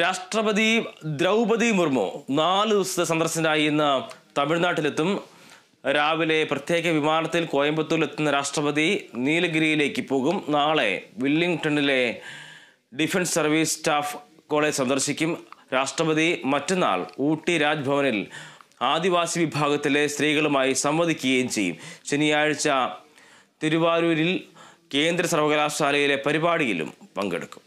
രാഷ്ട്രപതി ദ്രൗപതി മുർമു നാല് ദിവസത്തെ സന്ദർശനമായി ഇന്ന് തമിഴ്നാട്ടിലെത്തും രാവിലെ പ്രത്യേക വിമാനത്തിൽ കോയമ്പത്തൂരിൽ എത്തുന്ന രാഷ്ട്രപതി നീലഗിരിയിലേക്ക് പോകും നാളെ വില്ലിംഗ്ടണിലെ ഡിഫൻസ് സർവീസ് സ്റ്റാഫ് കോളേജ് സന്ദർശിക്കും രാഷ്ട്രപതി മറ്റന്നാൾ ഊട്ടി രാജ്ഭവനിൽ ആദിവാസി വിഭാഗത്തിലെ സ്ത്രീകളുമായി സംവദിക്കുകയും ചെയ്യും ശനിയാഴ്ച തിരുവാരൂരിൽ കേന്ദ്ര സർവകലാശാലയിലെ പരിപാടിയിലും പങ്കെടുക്കും